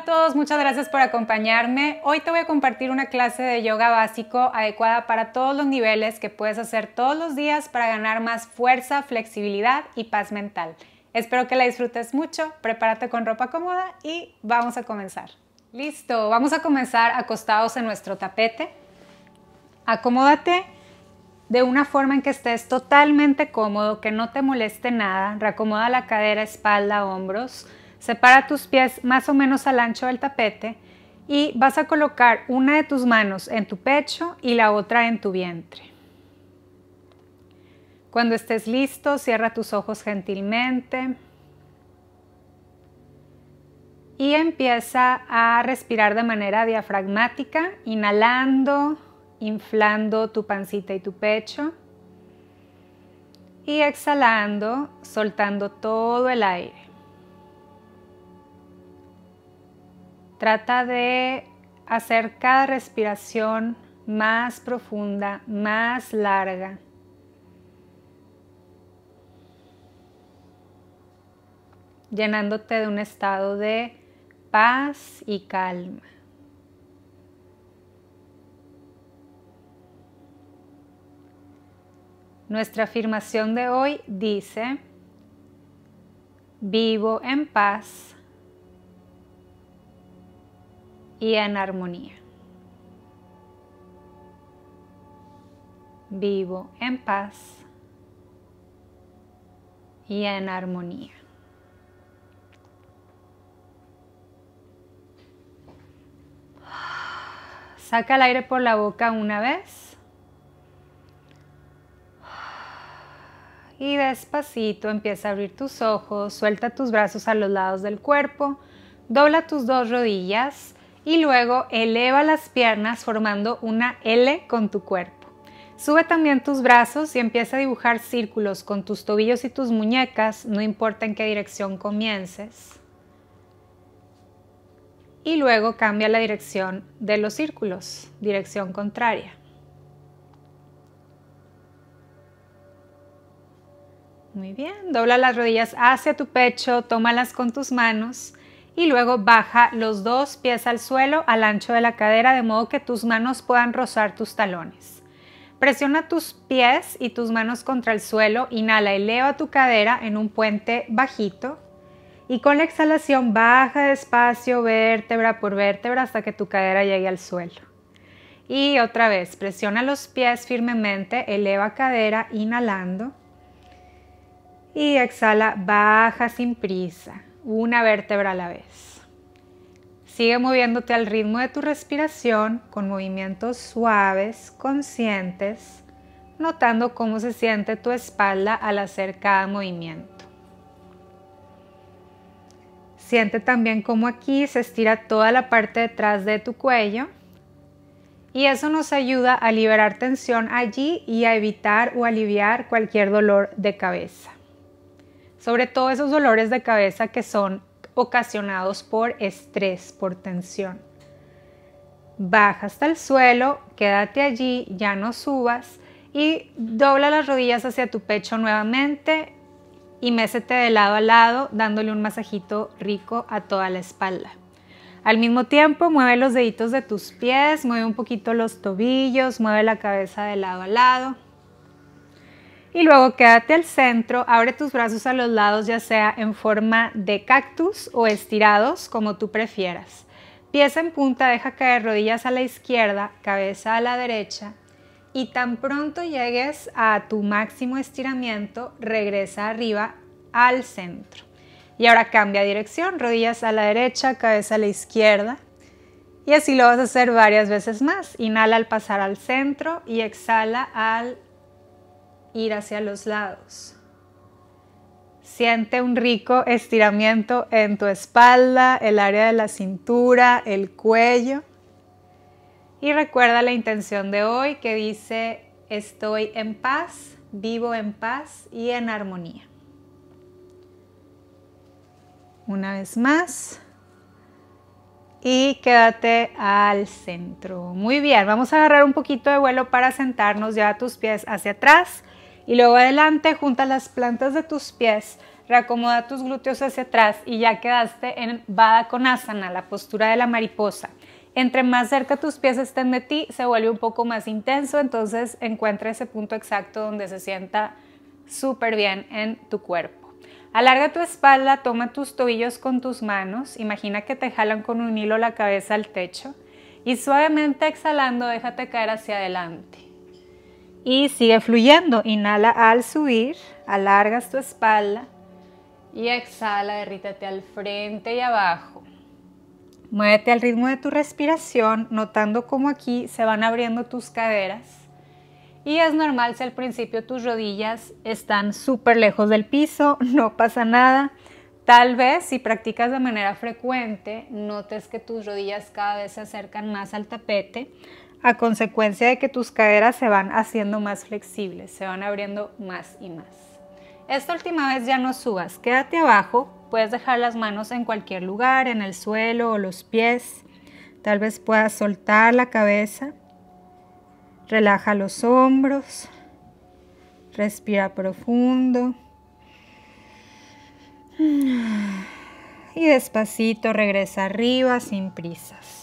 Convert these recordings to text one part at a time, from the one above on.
Hola a todos, muchas gracias por acompañarme. Hoy te voy a compartir una clase de yoga básico adecuada para todos los niveles que puedes hacer todos los días para ganar más fuerza, flexibilidad y paz mental. Espero que la disfrutes mucho, prepárate con ropa cómoda y vamos a comenzar. Listo, vamos a comenzar acostados en nuestro tapete. Acomódate de una forma en que estés totalmente cómodo, que no te moleste nada. Reacomoda la cadera, espalda, hombros Separa tus pies más o menos al ancho del tapete y vas a colocar una de tus manos en tu pecho y la otra en tu vientre. Cuando estés listo, cierra tus ojos gentilmente y empieza a respirar de manera diafragmática, inhalando, inflando tu pancita y tu pecho y exhalando, soltando todo el aire. Trata de hacer cada respiración más profunda, más larga. llenándote de un estado de paz y calma. Nuestra afirmación de hoy dice, vivo en paz y en armonía. Vivo en paz y en armonía. Saca el aire por la boca una vez. Y despacito empieza a abrir tus ojos, suelta tus brazos a los lados del cuerpo, dobla tus dos rodillas, y luego eleva las piernas formando una L con tu cuerpo. Sube también tus brazos y empieza a dibujar círculos con tus tobillos y tus muñecas, no importa en qué dirección comiences. Y luego cambia la dirección de los círculos, dirección contraria. Muy bien, dobla las rodillas hacia tu pecho, tómalas con tus manos y luego baja los dos pies al suelo al ancho de la cadera de modo que tus manos puedan rozar tus talones. Presiona tus pies y tus manos contra el suelo, inhala, eleva tu cadera en un puente bajito y con la exhalación baja despacio vértebra por vértebra hasta que tu cadera llegue al suelo. Y otra vez, presiona los pies firmemente, eleva cadera inhalando y exhala, baja sin prisa una vértebra a la vez. Sigue moviéndote al ritmo de tu respiración con movimientos suaves, conscientes, notando cómo se siente tu espalda al hacer cada movimiento. Siente también cómo aquí se estira toda la parte detrás de tu cuello y eso nos ayuda a liberar tensión allí y a evitar o aliviar cualquier dolor de cabeza sobre todo esos dolores de cabeza que son ocasionados por estrés, por tensión. Baja hasta el suelo, quédate allí, ya no subas y dobla las rodillas hacia tu pecho nuevamente y mécete de lado a lado dándole un masajito rico a toda la espalda. Al mismo tiempo mueve los deditos de tus pies, mueve un poquito los tobillos, mueve la cabeza de lado a lado y luego quédate al centro, abre tus brazos a los lados ya sea en forma de cactus o estirados como tú prefieras. Pieza en punta, deja caer rodillas a la izquierda, cabeza a la derecha y tan pronto llegues a tu máximo estiramiento, regresa arriba al centro. Y ahora cambia dirección, rodillas a la derecha, cabeza a la izquierda. Y así lo vas a hacer varias veces más. Inhala al pasar al centro y exhala al ir hacia los lados. Siente un rico estiramiento en tu espalda, el área de la cintura, el cuello. Y recuerda la intención de hoy que dice, estoy en paz, vivo en paz y en armonía. Una vez más. Y quédate al centro. Muy bien, vamos a agarrar un poquito de vuelo para sentarnos ya tus pies hacia atrás y luego adelante, junta las plantas de tus pies, reacomoda tus glúteos hacia atrás y ya quedaste en Baddha Konasana, la postura de la mariposa. Entre más cerca tus pies estén de ti, se vuelve un poco más intenso, entonces encuentra ese punto exacto donde se sienta súper bien en tu cuerpo. Alarga tu espalda, toma tus tobillos con tus manos, imagina que te jalan con un hilo la cabeza al techo y suavemente exhalando déjate caer hacia adelante y sigue fluyendo. Inhala al subir, alargas tu espalda y exhala, derrítate al frente y abajo. Muévete al ritmo de tu respiración, notando cómo aquí se van abriendo tus caderas. Y es normal si al principio tus rodillas están súper lejos del piso, no pasa nada. Tal vez si practicas de manera frecuente, notes que tus rodillas cada vez se acercan más al tapete, a consecuencia de que tus caderas se van haciendo más flexibles, se van abriendo más y más. Esta última vez ya no subas, quédate abajo, puedes dejar las manos en cualquier lugar, en el suelo o los pies, tal vez puedas soltar la cabeza, relaja los hombros, respira profundo y despacito regresa arriba sin prisas.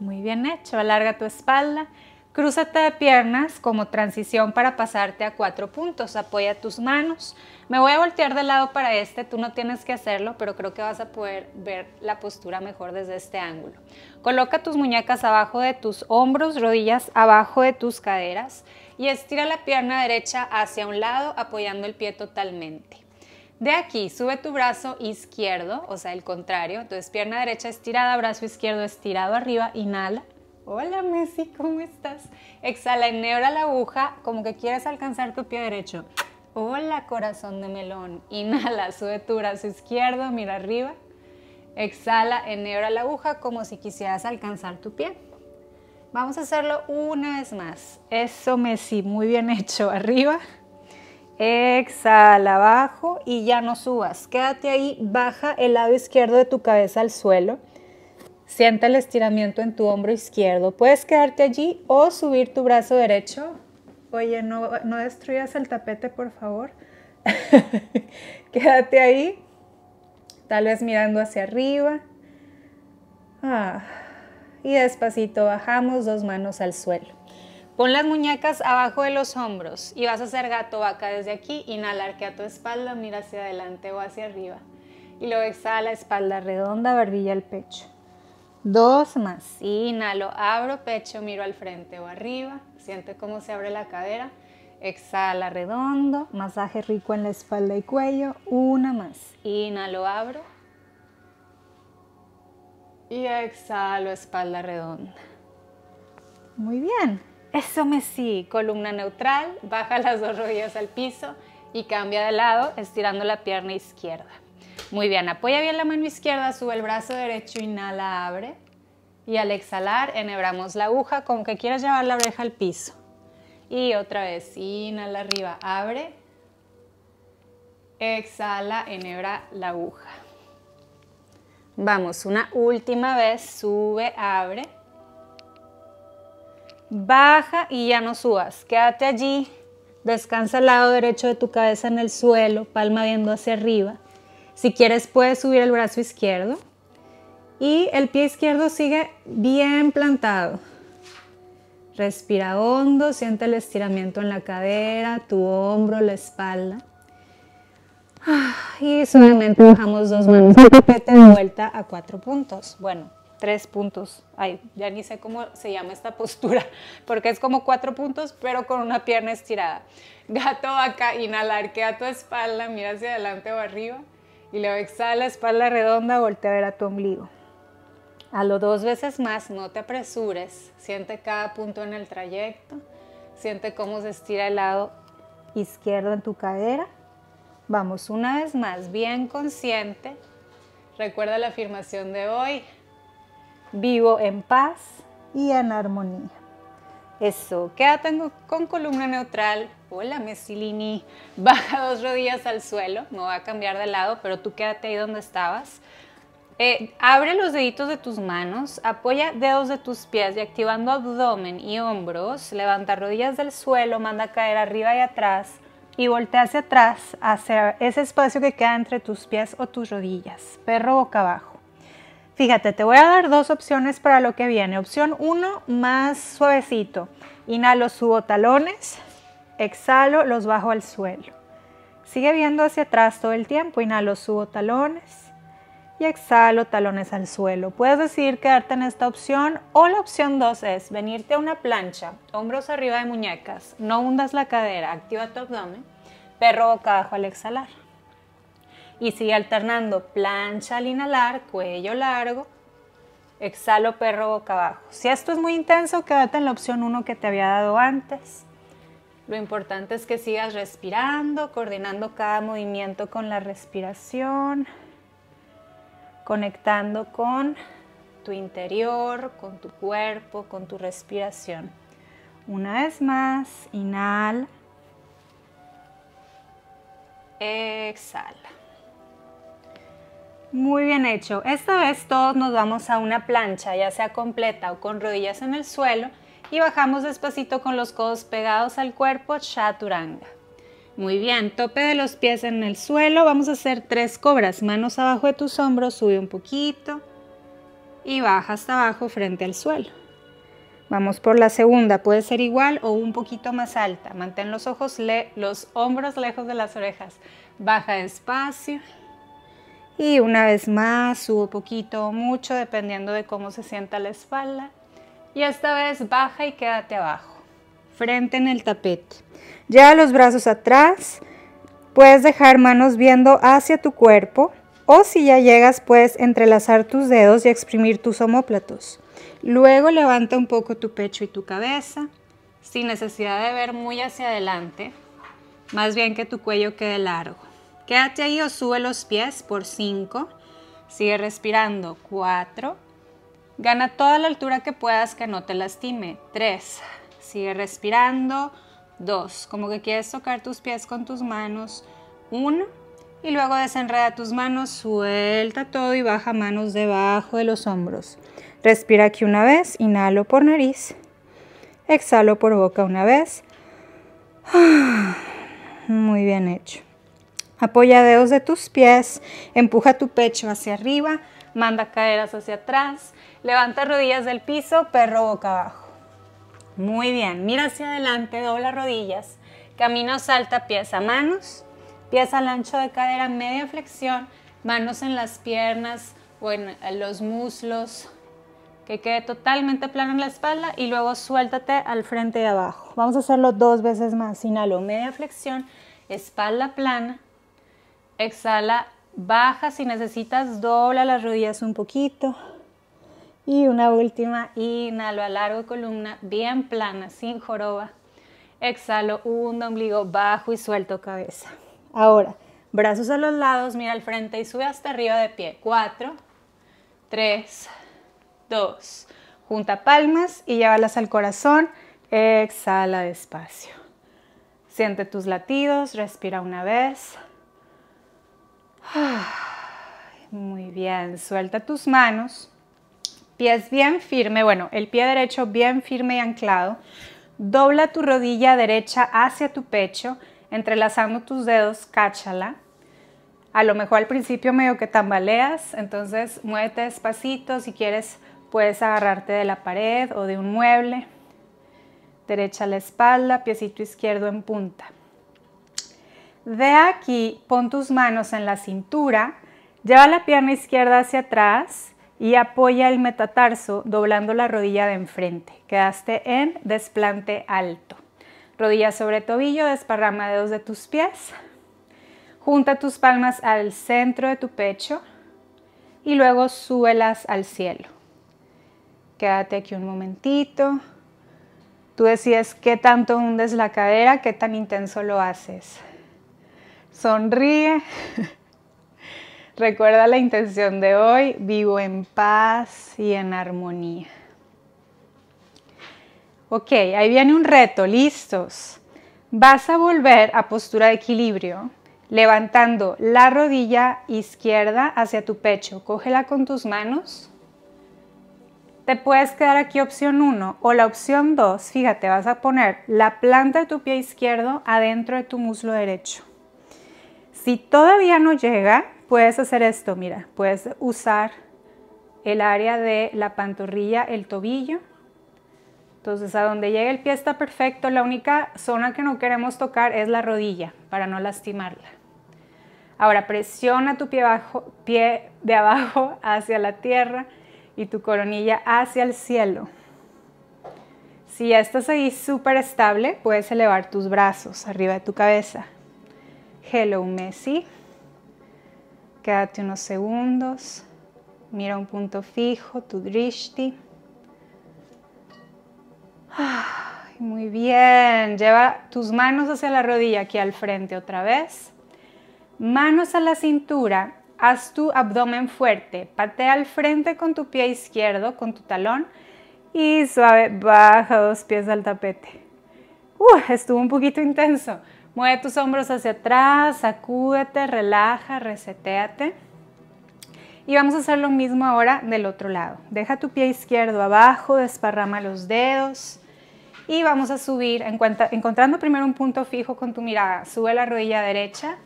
Muy bien hecho. Alarga tu espalda. Crúzate de piernas como transición para pasarte a cuatro puntos. Apoya tus manos. Me voy a voltear de lado para este. Tú no tienes que hacerlo, pero creo que vas a poder ver la postura mejor desde este ángulo. Coloca tus muñecas abajo de tus hombros, rodillas abajo de tus caderas y estira la pierna derecha hacia un lado apoyando el pie totalmente. De aquí, sube tu brazo izquierdo, o sea, el contrario. Entonces, pierna derecha estirada, brazo izquierdo estirado arriba, inhala. Hola Messi, ¿cómo estás? Exhala, enhebra la aguja, como que quieres alcanzar tu pie derecho. Hola corazón de melón. Inhala, sube tu brazo izquierdo, mira arriba. Exhala, enhebra la aguja, como si quisieras alcanzar tu pie. Vamos a hacerlo una vez más. Eso Messi, muy bien hecho. Arriba. Exhala, abajo y ya no subas. Quédate ahí, baja el lado izquierdo de tu cabeza al suelo. Sienta el estiramiento en tu hombro izquierdo. Puedes quedarte allí o subir tu brazo derecho. Oye, no, no destruyas el tapete, por favor. Quédate ahí, tal vez mirando hacia arriba. Ah, y despacito bajamos dos manos al suelo. Pon las muñecas abajo de los hombros y vas a hacer gato vaca desde aquí. Inhalar que a tu espalda, mira hacia adelante o hacia arriba. Y luego exhala, espalda redonda, barbilla al pecho. Dos más. Inhalo, abro pecho, miro al frente o arriba. Siente cómo se abre la cadera. Exhala redondo, masaje rico en la espalda y cuello. Una más. Inhalo, abro. Y exhalo, espalda redonda. Muy bien. Eso me sí, columna neutral, baja las dos rodillas al piso y cambia de lado estirando la pierna izquierda. Muy bien, apoya bien la mano izquierda, sube el brazo derecho, inhala, abre. Y al exhalar, enhebramos la aguja como que quieras llevar la oreja al piso. Y otra vez, inhala arriba, abre. Exhala, enhebra la aguja. Vamos, una última vez, sube, abre. Baja y ya no subas. Quédate allí. Descansa el lado derecho de tu cabeza en el suelo, palma viendo hacia arriba. Si quieres puedes subir el brazo izquierdo. Y el pie izquierdo sigue bien plantado. Respira hondo, siente el estiramiento en la cadera, tu hombro, la espalda. Ah, y suavemente bajamos dos manos de vuelta a cuatro puntos. Bueno, tres puntos. Ay, ya ni sé cómo se llama esta postura, porque es como cuatro puntos, pero con una pierna estirada. Gato vaca, inhalar, queda tu espalda, mira hacia adelante o arriba. Y luego exhala, espalda redonda, voltea a ver a tu ombligo. A lo dos veces más, no te apresures. Siente cada punto en el trayecto. Siente cómo se estira el lado izquierdo en tu cadera. Vamos una vez más, bien consciente. Recuerda la afirmación de hoy, vivo en paz y en armonía. Eso, quédate con columna neutral. Hola, Mesilini. Baja dos rodillas al suelo. No va a cambiar de lado, pero tú quédate ahí donde estabas. Eh, abre los deditos de tus manos, apoya dedos de tus pies y activando abdomen y hombros, levanta rodillas del suelo, manda caer arriba y atrás y voltea hacia atrás, hacia ese espacio que queda entre tus pies o tus rodillas. Perro boca abajo. Fíjate, te voy a dar dos opciones para lo que viene. Opción 1, más suavecito. Inhalo, subo talones, exhalo, los bajo al suelo. Sigue viendo hacia atrás todo el tiempo. Inhalo, subo talones y exhalo, talones al suelo. Puedes decidir quedarte en esta opción o la opción 2 es venirte a una plancha, hombros arriba de muñecas, no hundas la cadera, activa tu abdomen, perro boca abajo al exhalar y sigue alternando plancha al inhalar, cuello largo, exhalo perro boca abajo. Si esto es muy intenso, quédate en la opción 1 que te había dado antes. Lo importante es que sigas respirando, coordinando cada movimiento con la respiración, conectando con tu interior, con tu cuerpo, con tu respiración. Una vez más, inhala. Exhala. Muy bien hecho. Esta vez todos nos vamos a una plancha, ya sea completa o con rodillas en el suelo, y bajamos despacito con los codos pegados al cuerpo, chaturanga. Muy bien, tope de los pies en el suelo, vamos a hacer tres cobras, manos abajo de tus hombros, sube un poquito y baja hasta abajo frente al suelo. Vamos por la segunda, puede ser igual o un poquito más alta. Mantén los ojos, los hombros lejos de las orejas. Baja despacio. Y una vez más, subo poquito o mucho, dependiendo de cómo se sienta la espalda. Y esta vez baja y quédate abajo, frente en el tapete. Lleva los brazos atrás, puedes dejar manos viendo hacia tu cuerpo o si ya llegas puedes entrelazar tus dedos y exprimir tus omóplatos. Luego levanta un poco tu pecho y tu cabeza, sin necesidad de ver muy hacia adelante, más bien que tu cuello quede largo. Quédate ahí o sube los pies por 5. Sigue respirando. 4. Gana toda la altura que puedas que no te lastime. 3. Sigue respirando. 2. Como que quieres tocar tus pies con tus manos. 1. Y luego desenreda tus manos, suelta todo y baja manos debajo de los hombros. Respira aquí una vez, inhalo por nariz, exhalo por boca una vez. Muy bien hecho. Apoya dedos de tus pies, empuja tu pecho hacia arriba, manda caderas hacia atrás, levanta rodillas del piso, perro boca abajo. Muy bien, mira hacia adelante, dobla rodillas, camino salta, pies a manos, pies al ancho de cadera, media flexión, manos en las piernas o en los muslos, que quede totalmente plano en la espalda y luego suéltate al frente de abajo. Vamos a hacerlo dos veces más, inhalo, media flexión, espalda plana, Exhala, baja. Si necesitas, dobla las rodillas un poquito. Y una última, inhalo, alargo columna bien plana, sin joroba. Exhalo, hundo ombligo bajo y suelto cabeza. Ahora, brazos a los lados, mira al frente y sube hasta arriba de pie. Cuatro, tres, dos. Junta palmas y llévalas al corazón. Exhala despacio. Siente tus latidos, respira una vez. Muy bien, suelta tus manos. Pies bien firme, bueno, el pie derecho bien firme y anclado. Dobla tu rodilla derecha hacia tu pecho, entrelazando tus dedos, cáchala. A lo mejor al principio medio que tambaleas, entonces muévete despacito. Si quieres, puedes agarrarte de la pared o de un mueble. Derecha la espalda, piecito izquierdo en punta. De aquí, pon tus manos en la cintura, lleva la pierna izquierda hacia atrás y apoya el metatarso doblando la rodilla de enfrente. Quedaste en desplante alto. Rodilla sobre tobillo, desparrama dedos de tus pies. Junta tus palmas al centro de tu pecho y luego súbelas al cielo. Quédate aquí un momentito. Tú decides qué tanto hundes la cadera, qué tan intenso lo haces sonríe. Recuerda la intención de hoy, vivo en paz y en armonía. Ok, ahí viene un reto, listos. Vas a volver a postura de equilibrio, levantando la rodilla izquierda hacia tu pecho. Cógela con tus manos. Te puedes quedar aquí opción 1 o la opción 2, fíjate, vas a poner la planta de tu pie izquierdo adentro de tu muslo derecho. Si todavía no llega, puedes hacer esto, mira, puedes usar el área de la pantorrilla, el tobillo. Entonces, a donde llegue el pie está perfecto. La única zona que no queremos tocar es la rodilla para no lastimarla. Ahora presiona tu pie, bajo, pie de abajo hacia la tierra y tu coronilla hacia el cielo. Si ya estás ahí súper estable, puedes elevar tus brazos arriba de tu cabeza. Hello Messi. Quédate unos segundos. Mira un punto fijo, tu drishti. Muy bien. Lleva tus manos hacia la rodilla, aquí al frente otra vez. Manos a la cintura. Haz tu abdomen fuerte. Patea al frente con tu pie izquierdo, con tu talón. Y suave, baja dos pies al tapete. Uh, estuvo un poquito intenso. Mueve tus hombros hacia atrás, sacúdete, relaja, reseteate. Y vamos a hacer lo mismo ahora del otro lado. Deja tu pie izquierdo abajo, desparrama los dedos y vamos a subir, encontrando primero un punto fijo con tu mirada. Sube la rodilla derecha,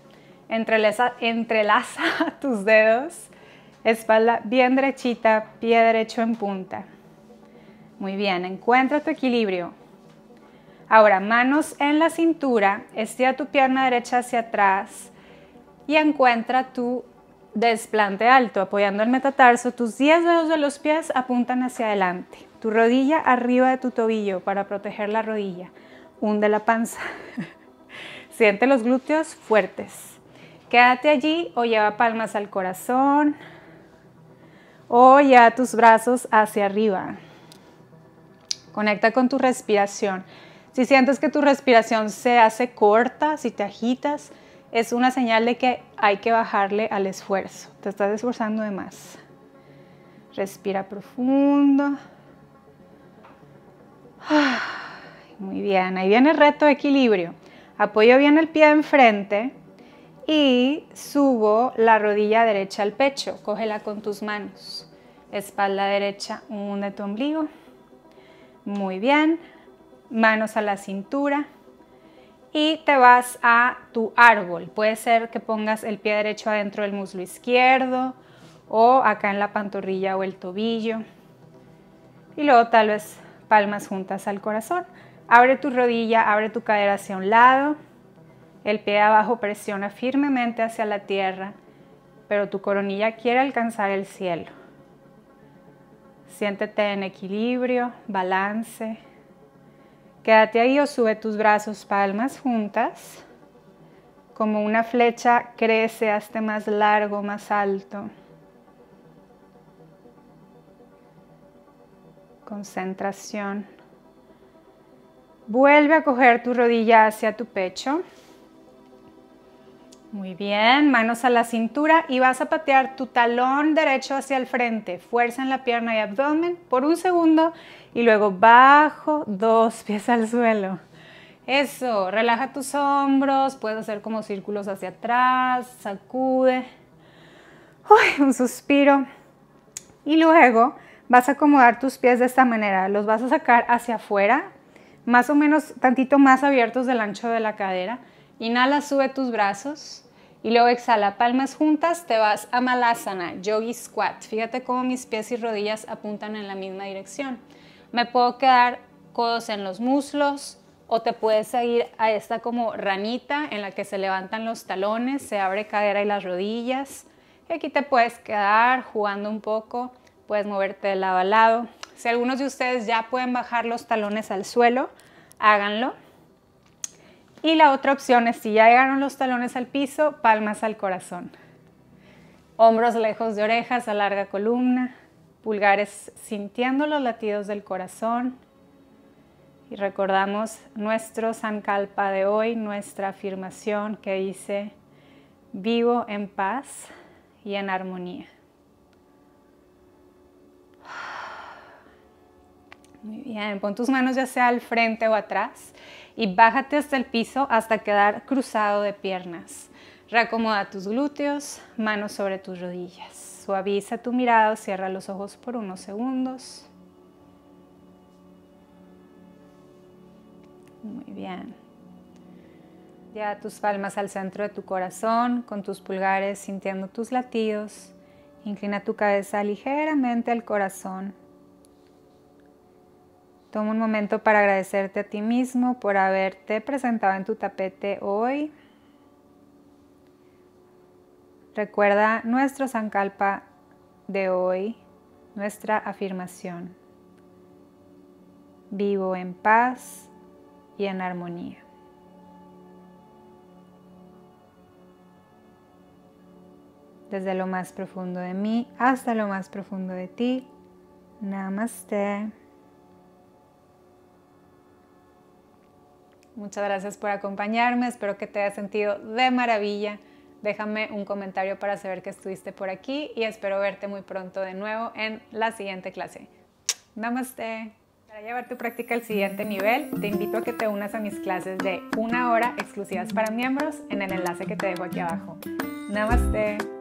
entrelaza, entrelaza tus dedos, espalda bien derechita, pie derecho en punta. Muy bien, encuentra tu equilibrio. Ahora, manos en la cintura, estira tu pierna derecha hacia atrás y encuentra tu desplante alto, apoyando el metatarso. Tus 10 dedos de los pies apuntan hacia adelante. Tu rodilla arriba de tu tobillo para proteger la rodilla. Hunde la panza. Siente los glúteos fuertes. Quédate allí o lleva palmas al corazón o lleva tus brazos hacia arriba. Conecta con tu respiración. Si sientes que tu respiración se hace corta, si te agitas, es una señal de que hay que bajarle al esfuerzo. Te estás esforzando de más. Respira profundo. Ah, muy bien, ahí viene el reto de equilibrio. Apoyo bien el pie enfrente y subo la rodilla derecha al pecho. Cógela con tus manos. Espalda derecha, hunde tu ombligo. Muy bien, manos a la cintura y te vas a tu árbol. Puede ser que pongas el pie derecho adentro del muslo izquierdo o acá en la pantorrilla o el tobillo. Y luego tal vez palmas juntas al corazón. Abre tu rodilla, abre tu cadera hacia un lado. El pie de abajo presiona firmemente hacia la tierra, pero tu coronilla quiere alcanzar el cielo. Siéntete en equilibrio, balance, Quédate ahí o sube tus brazos palmas juntas. Como una flecha crece, hazte más largo, más alto. Concentración. Vuelve a coger tu rodilla hacia tu pecho. Muy bien, manos a la cintura y vas a patear tu talón derecho hacia el frente. Fuerza en la pierna y abdomen por un segundo y luego bajo, dos pies al suelo. Eso, relaja tus hombros, puedes hacer como círculos hacia atrás, sacude. un suspiro. Y luego vas a acomodar tus pies de esta manera. Los vas a sacar hacia afuera, más o menos tantito más abiertos del ancho de la cadera. Inhala, sube tus brazos y luego exhala. Palmas juntas, te vas a Malasana, Yogi Squat. Fíjate cómo mis pies y rodillas apuntan en la misma dirección me puedo quedar codos en los muslos o te puedes seguir a esta como ranita en la que se levantan los talones, se abre cadera y las rodillas. Y aquí te puedes quedar jugando un poco, puedes moverte de lado a lado. Si algunos de ustedes ya pueden bajar los talones al suelo, háganlo. Y la otra opción es si ya llegaron los talones al piso, palmas al corazón. Hombros lejos de orejas, alarga columna pulgares sintiendo los latidos del corazón. Y recordamos nuestro Sankalpa de hoy, nuestra afirmación que dice, vivo en paz y en armonía. Muy bien, pon tus manos ya sea al frente o atrás y bájate hasta el piso hasta quedar cruzado de piernas. Reacomoda tus glúteos, manos sobre tus rodillas. Suaviza tu mirada cierra los ojos por unos segundos. Muy bien. Ya tus palmas al centro de tu corazón, con tus pulgares sintiendo tus latidos. Inclina tu cabeza ligeramente al corazón. Toma un momento para agradecerte a ti mismo por haberte presentado en tu tapete hoy. Recuerda nuestro Sankalpa de hoy, nuestra afirmación. Vivo en paz y en armonía. Desde lo más profundo de mí hasta lo más profundo de ti. Namaste. Muchas gracias por acompañarme, espero que te haya sentido de maravilla. Déjame un comentario para saber que estuviste por aquí y espero verte muy pronto de nuevo en la siguiente clase. Namaste. Para llevar tu práctica al siguiente nivel, te invito a que te unas a mis clases de una hora exclusivas para miembros en el enlace que te dejo aquí abajo. Namaste.